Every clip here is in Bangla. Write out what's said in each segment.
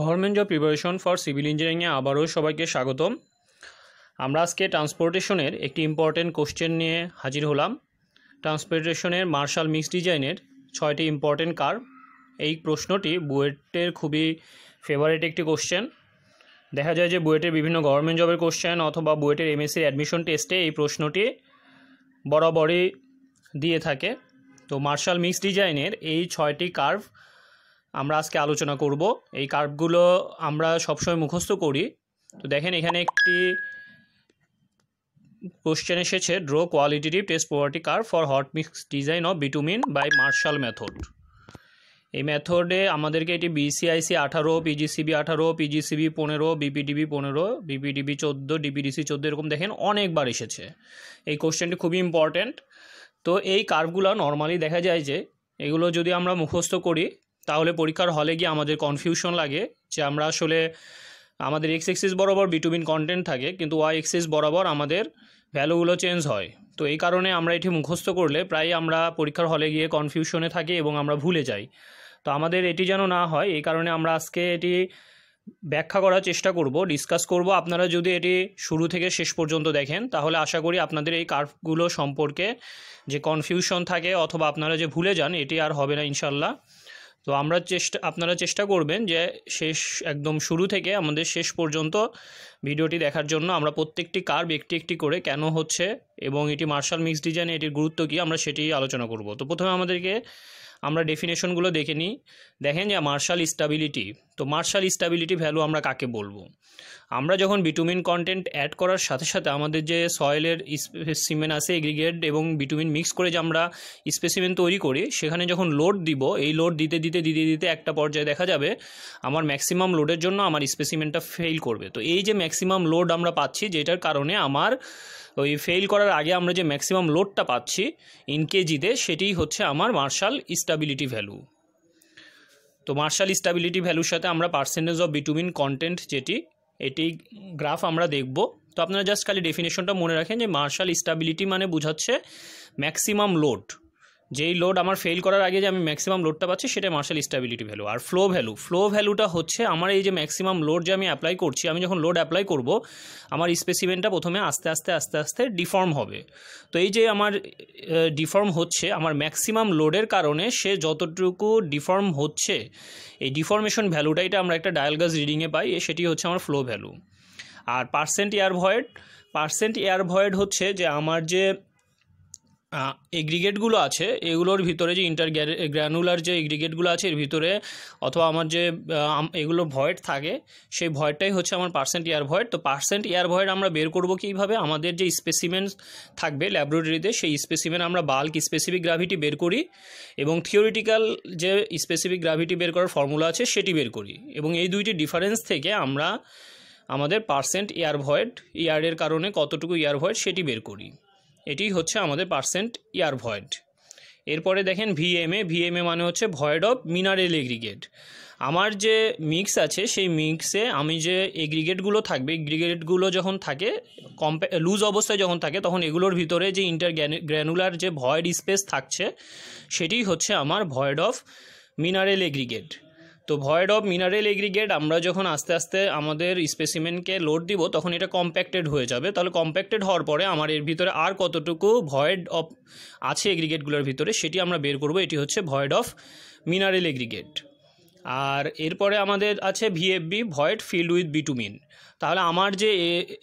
government job preparation for civil ইঞ্জিনিয়ারিংয়ে আবারও সবাইকে স্বাগতম আমরা আজকে ট্রান্সপোর্টেশনের একটি ইম্পর্টেন্ট কোশ্চেন নিয়ে হাজির হলাম ট্রান্সপোর্টেশনের মার্শাল মিক্স ডিজাইনের ছয়টি ইম্পর্টেন্ট কার এই প্রশ্নটি বুয়েটের খুবই ফেভারিট একটি কোশ্চেন দেখা যায় যে বুয়েটের বিভিন্ন গভর্নমেন্ট জবের কোশ্চেন অথবা বুয়েটের এমএসসির অ্যাডমিশন টেস্টে এই প্রশ্নটি বরাবরই দিয়ে থাকে তো মার্শাল মিক্স ডিজাইনের এই ছয়টি কার্ভ আমরা আজকে আলোচনা করব এই কার্ভগুলো আমরা সবসময় মুখস্থ করি তো দেখেন এখানে একটি কোশ্চেন এসেছে draw qualitative test property curve for hot mix design of bitumen by Marshall method এই মেথডে আমাদেরকে এটি বিসিআইসি আঠারো পিজিসিবি আঠারো পিজিসিবি পনেরো বিপিডিবি পনেরো বিপিডিবি চোদ্দো ডিপিডিসি চোদ্দো এরকম দেখেন অনেকবার এসেছে এই কোশ্চেনটি খুবই ইম্পর্ট্যান্ট তো এই কার্ভগুলো নর্মালি দেখা যায় যে এগুলো যদি আমরা মুখস্থ করি তাহলে পরীক্ষার হলে গিয়ে আমাদের কনফিউশন লাগে যে আমরা আসলে আমাদের এক্স এক্সিস বরাবর বিটুবিন কন্টেন্ট থাকে কিন্তু ওয়াই এক্সিস বরাবর আমাদের ভ্যালুগুলো চেঞ্জ হয় তো এই কারণে আমরা এটি মুখস্থ করলে প্রায় আমরা পরীক্ষার হলে গিয়ে কনফিউশনে থাকি এবং আমরা ভুলে যাই তো আমাদের এটি যেন না হয় এই কারণে আমরা আজকে এটি ব্যাখ্যা করার চেষ্টা করব ডিসকাস করব আপনারা যদি এটি শুরু থেকে শেষ পর্যন্ত দেখেন তাহলে আশা করি আপনাদের এই কার্ভগুলো সম্পর্কে যে কনফিউশন থাকে অথবা আপনারা যে ভুলে যান এটি আর হবে না ইনশাল্লাহ তো আমরা চেষ্টা আপনারা চেষ্টা করবেন যে শেষ একদম শুরু থেকে আমাদের শেষ পর্যন্ত ভিডিওটি দেখার জন্য আমরা প্রত্যেকটি কার্ভ একটি একটি করে কেন হচ্ছে এবং এটি মার্শাল মিক্স ডিজাইনে এটির গুরুত্ব কী আমরা সেটি আলোচনা করব তো প্রথমে আমাদেরকে আমরা ডেফিনেশনগুলো দেখে নিই দেখেন যে মার্শাল স্টাবিলিটি তো মার্শাল স্টাবিলিটি ভ্যালু আমরা কাকে বলবো আমরা যখন বিটুমিন কন্টেন্ট অ্যাড করার সাথে সাথে আমাদের যে সয়েলের সিমেন আছে এগ্রিগেট এবং বিটুমিন মিক্স করে যে আমরা স্পেসিমেন তৈরি করি সেখানে যখন লোড দিব এই লোড দিতে দিতে দিতে দিতে একটা পর্যায়ে দেখা যাবে আমার ম্যাক্সিমাম লোডের জন্য আমার স্পেসিমেনটা ফেল করবে তো এই যে ম্যাক্স ম্যাক্সিমাম লোড আমরা পাচ্ছি যেটার কারণে আমার ওই ফেল করার আগে আমরা যে ম্যাক্সিমাম লোডটা পাচ্ছি ইন কেজিতে সেটি হচ্ছে আমার মার্শাল স্টাবিলিটি ভ্যালু তো মার্শাল স্টাবিলিটি ভ্যালুর সাথে আমরা পার্সেন্টেজ অফ বিটুমিন কন্টেন্ট যেটি এটি গ্রাফ আমরা দেখব তো আপনারা জাস্ট খালি ডেফিনেশনটা মনে রাখেন যে মার্শাল স্টাবিলিটি মানে বোঝাচ্ছে ম্যাক্সিমাম লোড যেই লোড আমার ফেল করার আগে যে আমি ম্যাক্সিমাম লোডটা পাচ্ছি সেটা মার্শাল স্ট্যাবিলিটি ভ্যালু আর ফ্লো ভ্যালু ফ্লো ভ্যালুটা হচ্ছে আমার এই যে ম্যাক্সিমাম লোড যে আমি অ্যাপ্লাই করছি আমি যখন লোড অ্যাপ্লাই করব আমার স্পেসিমেন্টটা প্রথমে আস্তে আস্তে আস্তে আস্তে ডিফর্ম হবে তো এই যে আমার ডিফর্ম হচ্ছে আমার ম্যাক্সিমাম লোডের কারণে সে যতটুকু ডিফর্ম হচ্ছে এই ডিফর্মেশন ভ্যালুটা এটা আমরা একটা ডায়ালগাস রিডিংয়ে পাই সেটি হচ্ছে আমার ফ্লো ভ্যালু আর percent air void percent air void হচ্ছে যে আমার যে এগ্রিগেটগুলো আছে এগুলোর ভিতরে যে ইন্টার গ্র্যানুলার যে এগ্রিগেটগুলো আছে এর ভিতরে অথবা আমার যে এগুলো ভয়েড থাকে সেই ভয়েডটাই হচ্ছে আমার পার্সেন্ট ইয়ার ভয়েড তো পার্সেন্ট ইয়ার ভয়েড আমরা বের করবো কীভাবে আমাদের যে স্পেসিমেন থাকবে ল্যাবরেটরিতে সেই স্পেসিমেন আমরা বাল্ক স্পেসিফিক গ্রাভিটি বের করি এবং থিওরিটিক্যাল যে স্পেসিফিক গ্রাভিটি বের করার ফর্মুলা আছে সেটি বের করি এবং এই দুইটি ডিফারেন্স থেকে আমরা আমাদের পার্সেন্ট ইয়ার ভয়েড ইয়ারের কারণে কতটুকু ইয়ার ভয়েড সেটি বের করি এটি হচ্ছে আমাদের পার্সেন্ট ইয়ার ভয়েড এরপরে দেখেন ভিএমএ ভিএমএ মানে হচ্ছে ভয়েড অফ মিনারেল এগ্রিগেট আমার যে মিক্স আছে সেই মিক্সে আমি যে এগ্রিগেটগুলো থাকবে এগ্রিগেটগুলো যখন থাকে কম্পে লুজ অবস্থায় যখন থাকে তখন এগুলোর ভিতরে যে ইন্টার গ্র্যানুলার যে ভয়েড স্পেস থাকছে সেটি হচ্ছে আমার ভয়েড অফ মিনারেল এগ্রিগেট তো ভয়েড অফ মিনারেল এগ্রিগেট আমরা যখন আস্তে আস্তে আমাদের স্পেসিমেনকে লোড দিব তখন এটা কম্প্যাক্টেড হয়ে যাবে তাহলে কম্প্যাক্টেড হওয়ার পরে আমার এর ভিতরে আর কতটুকু ভয়েড অফ আছে এগ্রিগেটগুলোর ভিতরে সেটি আমরা বের করব এটি হচ্ছে ভয়েড অফ মিনারেল এগ্রিগেট আর এরপরে আমাদের আছে VFB void filled with bitumen তাহলে আমার যে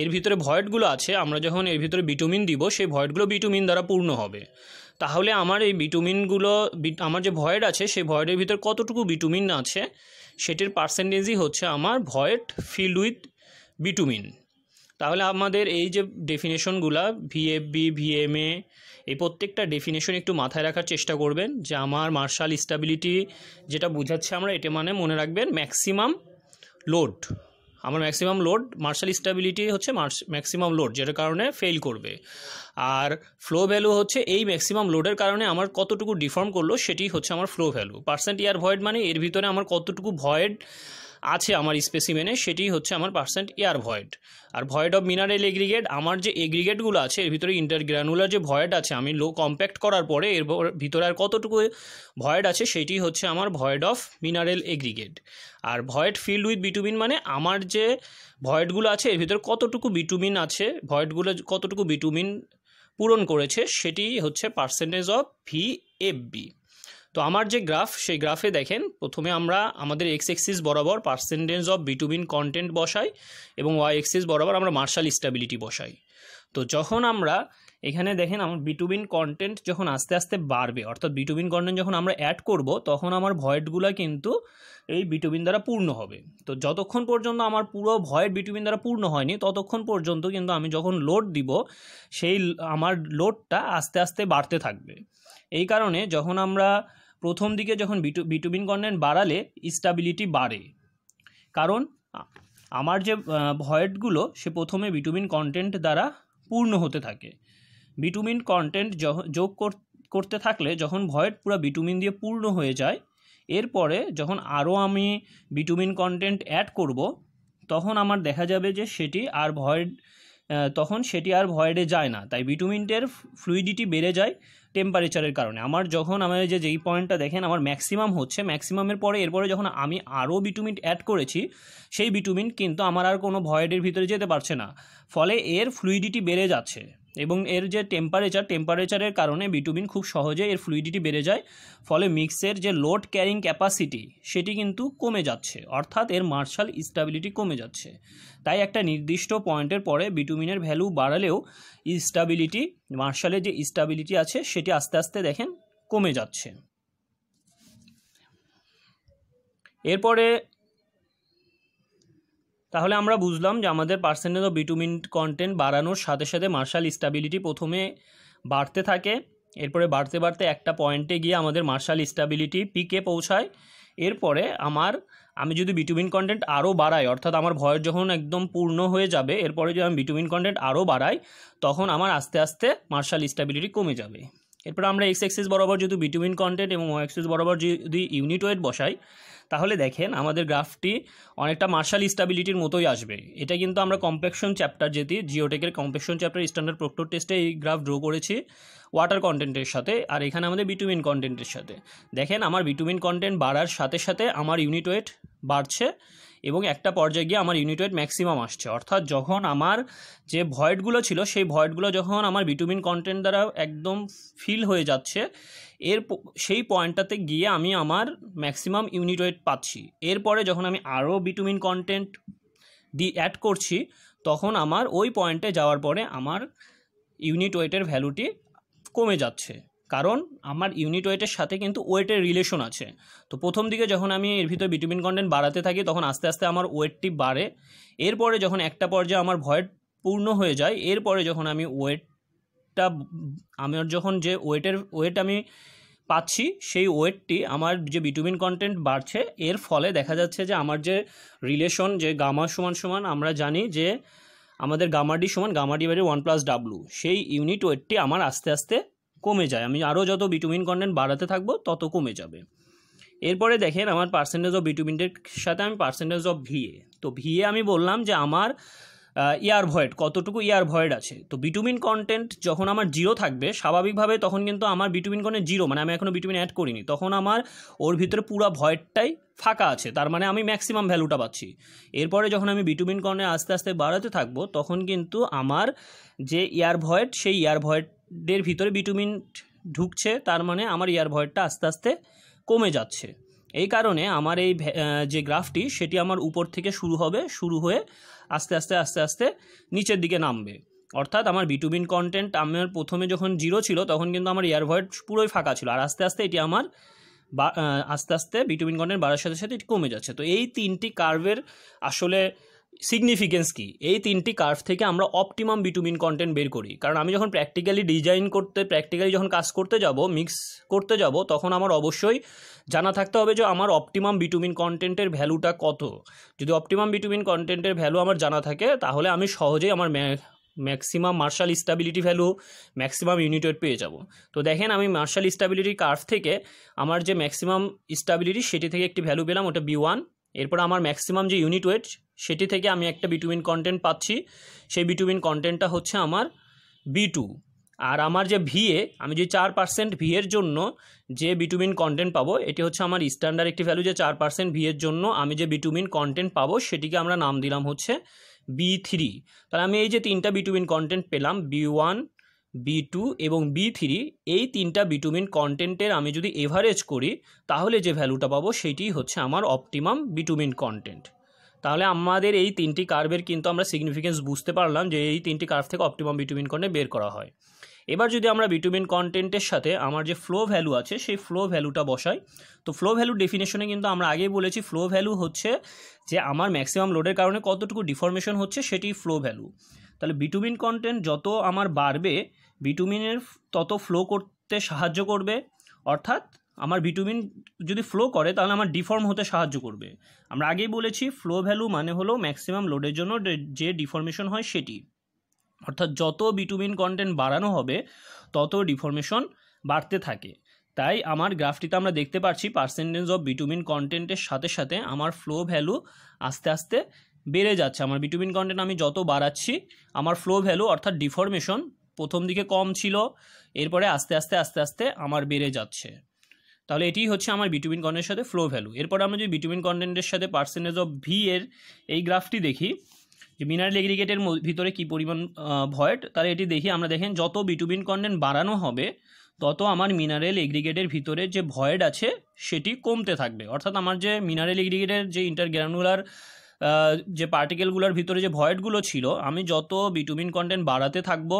এর ভিতরে ভয়েডগুলো আছে আমরা যখন এর ভিতরে বিটুমিন দিব সেই ভয়েডগুলো বিটুমিন দ্বারা পূর্ণ হবে তাহলে আমার এই ভিটামিনগুলো আমার যে ভয়েড আছে সেই ভয়েডের ভিতর কতটুকু ভিটামিন আছে সেটির পার্সেন্টেজই হচ্ছে আমার ভয়েড ফিল্ড উইথ ভিটামিন তাহলে আমাদের এই যে ডেফিনেশনগুলা ভিএফবি ভিএমএ এই প্রত্যেকটা ডেফিনেশন একটু মাথায় রাখার চেষ্টা করবেন যে আমার মার্শাল স্টেবিলিটি যেটা বুঝাচ্ছে আমরা এটা মানে মনে রাখবেন ম্যাক্সিমাম লোড আমার ম্যাক্সিমাম লোড মার্শাল স্টেবিলিটি হচ্ছে ম্যাক্সিমাম লোড যেটার কারণে ফেল করবে আর ফ্লো ভ্যালু হচ্ছে এই ম্যাক্সিমাম লোডের কারণে আমার কতটুকু ডিফর্ম করলো সেটি হচ্ছে আমার flow value percent air void মানে এর ভিতরে আমার কতটুকু ভয়েড আছে আমার স্পেসিমেনে সেটি হচ্ছে আমার পার্সেন্ট এয়ার ভয়েড আর ভয়েড অফ মিনারেল এগ্রিগেট আমার যে এগ্রিগেটগুলো আছে এর ভিতরে ইন্টারগ্র্যানুলার যে ভয়েড আছে আমি লো কম্প্যাক্ট করার পরে এর ভিতরে আর কতটুকু ভয়েড আছে সেটি হচ্ছে আমার ভয়েড অফ মিনারেল এগ্রিগেট আর ভয়েড ফিল্ড উইথ বিটুমিন মানে আমার যে ভয়েডগুলো আছে এর ভিতরে কতটুকু বিটুমিন আছে ভয়েডগুলো কতটুকু বিটুমিন পূরণ করেছে সেটি হচ্ছে percentage of V F B তো আমার যে গ্রাফ সেই গ্রাফে দেখেন প্রথমে আমরা আমাদের এক্স এক্সিস বরাবর পার্সেন্টেজ অফ বিটুবিন কন্টেন্ট বসাই এবং ওয়াই এক্সিস বরাবর আমরা মার্শাল স্টেবিলিটি বসাই তো যখন আমরা এখানে দেখেন আমার বিটুবিন কন্টেন্ট যখন আস্তে আস্তে বাড়বে অর্থাৎ বিটুবিন কন্টেন্ট যখন আমরা অ্যাড করব তখন আমার ভয়েডগুলো কিন্তু এই বিটুবিন দ্বারা পূর্ণ হবে তো যতক্ষণ পর্যন্ত আমার পুরো ভয়েড বিটুবিন দ্বারা পূর্ণ হয়নি ততক্ষণ পর্যন্ত কিন্তু আমি যখন লোড দিব সেই আমার লোডটা আস্তে আস্তে বাড়তে থাকবে এই কারণে যখন আমরা প্রথম দিকে যখন বিটু বিটুবিন কন্টেন্ট বাড়ালে স্টাবিলিটি বাড়ে কারণ আমার যে ভয়েটগুলো সে প্রথমে বিটুবিন কন্টেন্ট দ্বারা পূর্ণ হতে থাকে বিটুমিন কন্টেন্ট যোগ করতে থাকলে যখন ভয়েট পুরো বিটুমিন দিয়ে পূর্ণ হয়ে যায় এরপরে যখন আরও আমি বিটুমিন কন্টেন্ট অ্যাড করব তখন আমার দেখা যাবে যে সেটি আর ভয়েড তখন সেটি আর ভয়েডে যায় না তাই বিটুমিনটের ফ্লুইডিটি বেড়ে যায় টেম্পারেচারের কারণে আমার যখন আমার যে যেই পয়েন্টটা দেখেন আমার ম্যাক্সিমাম হচ্ছে ম্যাক্সিমামের পরে এরপরে যখন আমি আরও বিটুমিন অ্যাড করেছি সেই বিটুমিন কিন্তু আমার আর কোনো ভয়েডের ভিতরে যেতে পারছে না ফলে এর ফ্লুইডিটি বেড়ে যাচ্ছে এবং এর যে টেম্পারেচার টেম্পারেচারের কারণে বিটুমিন খুব সহজে এর ফ্লুইডিটি বেড়ে যায় ফলে মিক্সের যে লোড ক্যারিং ক্যাপাসিটি সেটি কিন্তু কমে যাচ্ছে অর্থাৎ এর মার্শাল স্টাবিলিটি কমে যাচ্ছে তাই একটা নির্দিষ্ট পয়েন্টের পরে বিটুমিনের ভ্যালু বাড়ালেও স্টাবিলিটি মার্শালের যে স্টাবিলিটি আছে সেটি আস্তে আস্তে দেখেন কমে যাচ্ছে এরপরে তাহলে আমরা বুঝলাম যে আমাদের পার্সেন্টেজ অফ বিটুমিন কন্টেন্ট বাড়ানোর সাথে সাথে মার্শাল স্টাবিলিটি প্রথমে বাড়তে থাকে এরপরে বাড়তে বাড়তে একটা পয়েন্টে গিয়ে আমাদের মার্শাল স্টাবিলিটি পিকে পৌঁছায় এরপরে আমার আমি যদি বিটুমিন কন্টেন্ট আরও বাড়াই অর্থাৎ আমার ভয়ের যখন একদম পূর্ণ হয়ে যাবে এরপরে যদি আমি বিটুমিন কন্টেন্ট আরও বাড়াই তখন আমার আস্তে আস্তে মার্শাল স্টাবিলিটি কমে যাবে এরপরে আমরা এক্স এক্সেস বরাবর যদি বিটুমিন কন্টেন্ট এবং ওয়াই এক্সেস বরাবর যদি ইউনিট ওয়েট বসাই তাহলে দেখেন আমাদের গ্রাফটি অনেকটা মার্শাল স্টাবিলিটির মতোই আসবে এটা কিন্তু আমরা কম্পেকশন চ্যাপ্টার যেটি জিওটেকের কম্পেকশন চ্যাপ্টার স্ট্যান্ডার্ড প্রক্টর টেস্টে এই গ্রাফ ড্র করেছি ওয়াটার কন্টেন্টের সাথে আর এখানে আমাদের বিটুমিন কন্টেন্টের সাথে দেখেন আমার বিটুমিন কন্টেন্ট বাড়ার সাথে সাথে আমার ইউনিট ওয়েট বাড়ছে এবং একটা পর্যায়ে গিয়ে আমার ইউনিট ওয়েট ম্যাক্সিমাম আসছে অর্থাৎ যখন আমার যে ভয়েডগুলো ছিল সেই ভয়েডগুলো যখন আমার বিটুমিন কন্টেন্ট দ্বারা একদম ফিল হয়ে যাচ্ছে এর সেই পয়েন্টটাতে গিয়ে আমি আমার ম্যাক্সিমাম ইউনিট ওয়েট পাচ্ছি এরপরে যখন আমি আরও বিটুমিন কন্টেন্ট দি অ্যাড করছি তখন আমার ওই পয়েন্টে যাওয়ার পরে আমার ইউনিট ওয়েটের ভ্যালুটি কমে যাচ্ছে কারণ আমার ইউনিট ওয়েটের সাথে কিন্তু ওয়েটের রিলেশন আছে তো প্রথম দিকে যখন আমি এর ভিতরে ভিটামিন কন্টেন্ট বাড়াতে থাকি তখন আস্তে আস্তে আমার ওয়েটটি বাড়ে এরপরে যখন একটা পর্যায়ে আমার ভয়েট পূর্ণ হয়ে যায় এরপরে যখন আমি ওয়েটটা আমার যখন যে ওয়েটের ওয়েট আমি পাচ্ছি সেই ওয়েটটি আমার যে বিটুমিন কন্টেন্ট বাড়ছে এর ফলে দেখা যাচ্ছে যে আমার যে রিলেশন যে গামা সমান সমান আমরা জানি যে আমাদের গামাডি সমান গামাডি বাড়ি ওয়ান প্লাস ডাব্লু সেই ইউনিট ওয়েটটি আমার আস্তে আস্তে কমে যায় আমি আরও যত বিটুমিন কন্টেন্ট বাড়াতে থাকবো তত কমে যাবে এরপরে দেখেন আমার পার্সেন্টেজ অফ বিটুমিনের সাথে আমি পার্সেন্টেজ অফ ভিএ তো ভিএ আমি বললাম যে আমার ইয়ার ভয়েড কতটুকু ইয়ার ভয়েড আছে তো বিটুমিন কন্টেন্ট যখন আমার জিরো থাকবে স্বাভাবিকভাবে তখন কিন্তু আমার বিটুমিন কন্টেন্ট জিরো মানে আমি এখনও বিটুমিন অ্যাড করিনি তখন আমার ওর ভিতরে পুরো ভয়েডটাই ফাঁকা আছে তার মানে আমি ম্যাক্সিমাম ভ্যালুটা পাচ্ছি এরপরে যখন আমি বিটুমিন কর্নে আস্তে আস্তে বাড়াতে থাকবো তখন কিন্তু আমার যে ইয়ার ভয়েড সেই ইয়ার ভয়েডের ভিতরে বিটুমিন ঢুকছে তার মানে আমার ইয়ার ভয়েডটা আস্তে আস্তে কমে যাচ্ছে এই কারণে আমার এই যে গ্রাফটি সেটি আমার উপর থেকে শুরু হবে শুরু হয়ে আস্তে আস্তে আস্তে আস্তে নিচের দিকে নামবে অর্থাৎ আমার বিটুবিন কন্টেন্ট আমার প্রথমে যখন জিরো ছিল তখন কিন্তু আমার এয়ারভয়েড ভয়েড পুরোই ফাঁকা ছিল আর আস্তে আস্তে এটি আমার আস্তে আস্তে বিটুবিন কন্টেন্ট বাড়ার সাথে সাথে এটি কমে যাচ্ছে তো এই তিনটি কার্ভের আসলে সিগনিফিকেন্স কি এই তিনটি কার্ভ থেকে আমরা অপটিমাম বিটুমিন কন্টেন্ট বের করি কারণ আমি যখন প্র্যাকটিক্যালি ডিজাইন করতে প্র্যাকটিক্যালি যখন কাজ করতে যাব মিক্স করতে যাব তখন আমার অবশ্যই জানা থাকতে হবে যে আমার অপটিমাম বিটুমিন কন্টেন্টের ভ্যালুটা কত যদি অপটিমাম বিটুমিন কন্টেন্টের ভ্যালু আমার জানা থাকে তাহলে আমি সহজেই আমার maximum Marshall stability value maximum united পেয়ে যাব তো দেখেন আমি মার্শাল স্টাবিলিটি কার্ভ থেকে আমার যে ম্যাক্সিমাম স্টাবিলিটি সেটি থেকে একটি ভ্যালু পেলাম ওটা বি ওয়ান এরপর আমার ম্যাক্সিমাম যে ইউনিট ওয়েট সেটি থেকে আমি একটা বিটুমিন কন্টেন্ট পাচ্ছি সেই বিটুমিন কন্টেন্টটা হচ্ছে আমার বি টু আর আমার যে ভিএ আমি যে চার পার্সেন্ট ভিএর জন্য যে বিটুমিন কন্টেন্ট পাবো এটি হচ্ছে আমার স্ট্যান্ডার্ড একটি ভ্যালু যে চার পার্সেন্ট ভিএর জন্য আমি যে বিটুমিন কন্টেন্ট পাবো সেটিকে আমরা নাম দিলাম হচ্ছে বি থ্রি তাহলে আমি এই যে তিনটা বিটুমিন কন্টেন্ট পেলাম বি ওয়ান বি টু এবং বি থ্রি এই তিনটা বিটুমিন কন্টেন্টের আমি যদি এভারেজ করি তাহলে যে ভ্যালুটা পাবো সেটি হচ্ছে আমার অপটিমাম বিটুমিন কন্টেন্ট তাহলে আমাদের এই তিনটি কার্ভের কিন্তু আমরা সিগনিফিকেন্স বুঝতে পারলাম যে এই তিনটি কার্ভ থেকে অপটিমাম বিটুমিন কন্টেন্ট বের করা হয় এবার যদি আমরা বিটুমিন কন্টেন্টের সাথে আমার যে ফ্লো ভ্যালু আছে সেই ফ্লো ভ্যালুটা বসাই তো ফ্লো ভ্যালু ডেফিনেশনে কিন্তু আমরা আগেই বলেছি ফ্লো ভ্যালু হচ্ছে যে আমার ম্যাক্সিমাম লোডের কারণে কতটুকু ডিফরমেশন হচ্ছে সেটি ফ্লো ভ্যালু তাহলে বিটুমিন কন্টেন্ট যত আমার বাড়বে বিটুমিনের তত ফ্লো করতে সাহায্য করবে অর্থাৎ আমার ভিটামিন যদি ফ্লো করে তাহলে আমার ডিফর্ম হতে সাহায্য করবে আমরা আগেই বলেছি ফ্লো ভ্যালু মানে হলো ম্যাক্সিমাম লোডের জন্য যে ডিফর্মেশন হয় সেটি অর্থাৎ যত বিটুমিন কন্টেন্ট বাড়ানো হবে তত ডিফর্মেশন বাড়তে থাকে তাই আমার গ্রাফটিতে আমরা দেখতে পাচ্ছি পার্সেন্টেজ অফ বিটুমিন কন্টেন্টের সাথে সাথে আমার ফ্লো ভ্যালু আস্তে আস্তে বেড়ে যাচ্ছে আমার বিটুবিন কন্টেন্ট আমি যত বাড়াচ্ছি আমার ফ্লো ভ্যালু অর্থাৎ ডিফরমেশন প্রথম দিকে কম ছিল এরপরে আস্তে আস্তে আস্তে আস্তে আমার বেড়ে যাচ্ছে তাহলে এটি হচ্ছে আমার বিটুবিন কন্টেন্টের সাথে ফ্লো ভ্যালু এরপর আমরা যদি বিটুবিন কন্টেন্টের সাথে পার্সেন্টেজ অফ ভি এর এই গ্রাফটি দেখি যে মিনারেল এগ্রিগেটের ভিতরে কি পরিমাণ ভয়েড তাহলে এটি দেখি আমরা দেখেন যত বিটুবিন কন্টেন্ট বাড়ানো হবে তত আমার মিনারেল এগ্রিগেটের ভিতরে যে ভয়েড আছে সেটি কমতে থাকবে অর্থাৎ আমার যে মিনারেল এগ্রিগেটের যে ইন্টারগ্রানুলার যে পার্টিকেলগুলোর ভিতরে যে ভয়েডগুলো ছিল আমি যত বিটুমিন কন্টেন্ট বাড়াতে থাকবো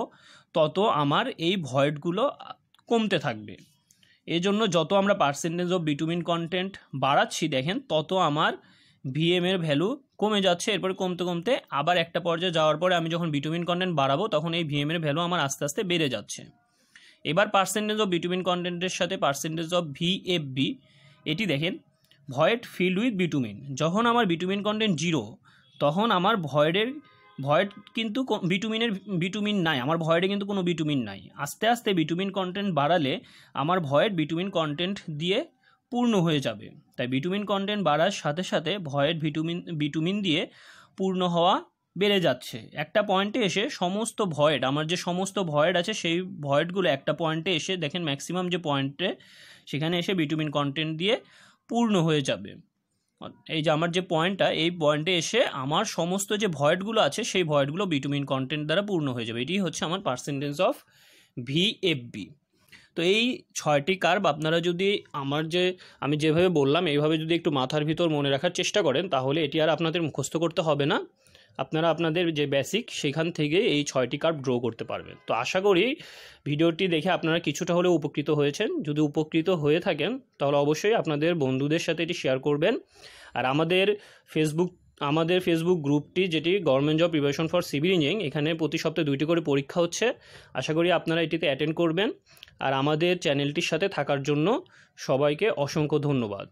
তত আমার এই ভয়েডগুলো কমতে থাকবে এজন্য যত আমরা পার্সেন্টেজ অফ বিটুমিন কন্টেন্ট বাড়াচ্ছি দেখেন তত আমার ভিএম এর ভ্যালু কমে যাচ্ছে এরপরে কমতে কমতে আবার একটা পর্যায়ে যাওয়ার পরে আমি যখন বিটুমিন কন্টেন্ট বাড়াবো তখন এই ভিএম এর ভ্যালু আমার আস্তে আস্তে বেড়ে যাচ্ছে এবার পার্সেন্টেজ অফ বিটুমিন কন্টেন্টের সাথে পার্সেন্টেজ অফ ভিএফবি এটি দেখেন ভয়েড ফিল্ড উইথ বিটুমিন যখন আমার বিটুমিন কন্টেন্ট জিরো তখন আমার ভয়েডের ভয়েড কিন্তু বিটুমিনের বিটুমিন নাই আমার ভয়েডে কিন্তু কোনো বিটুমিন নাই আস্তে আস্তে বিটুমিন কন্টেন্ট বাড়ালে আমার ভয়েড বিটুমিন কন্টেন্ট দিয়ে পূর্ণ হয়ে যাবে তাই বিটুমিন কন্টেন্ট বাড়ার সাথে সাথে ভয়েড ভিটুমিন বিটুমিন দিয়ে পূর্ণ হওয়া বেড়ে যাচ্ছে একটা পয়েন্টে এসে সমস্ত ভয়েড আমার যে সমস্ত ভয়েড আছে সেই ভয়েডগুলো একটা পয়েন্টে এসে দেখেন ম্যাক্সিমাম যে পয়েন্টে সেখানে এসে বিটুমিন কন্টেন্ট দিয়ে পূর্ণ হয়ে যাবে এই যে আমার যে পয়েন্টটা এই পয়েন্টে এসে আমার সমস্ত যে ভয়েডগুলো আছে সেই ভয়েডগুলো বিটুমিন কন্টেন্ট দ্বারা পূর্ণ হয়ে যাবে এটি হচ্ছে আমার পার্সেন্টেজ অফ ভিএফবি তো এই ছয়টি কার্ভ আপনারা যদি আমার যে আমি যেভাবে বললাম এইভাবে যদি একটু মাথার ভিতর মনে রাখার চেষ্টা করেন তাহলে এটি আর আপনাদের মুখস্থ করতে হবে না আপনারা আপনাদের যে বেসিক সেখান থেকে এই ছয়টি কার্ভ ড্র করতে পারবেন তো আশা করি ভিডিওটি দেখে আপনারা কিছুটা হলেও উপকৃত হয়েছেন যদি উপকৃত হয়ে থাকেন তাহলে অবশ্যই আপনাদের বন্ধুদের সাথে এটি শেয়ার করবেন আর আমাদের ফেসবুক আমাদের ফেসবুক গ্রুপটি যেটি government job preparation for civil engineering এখানে প্রতি সপ্তাহে দুইটি করে পরীক্ষা হচ্ছে আশা করি আপনারা এটিতে অ্যাটেন্ড করবেন আর আমাদের চ্যানেলটির সাথে থাকার জন্য সবাইকে অসংখ্য ধন্যবাদ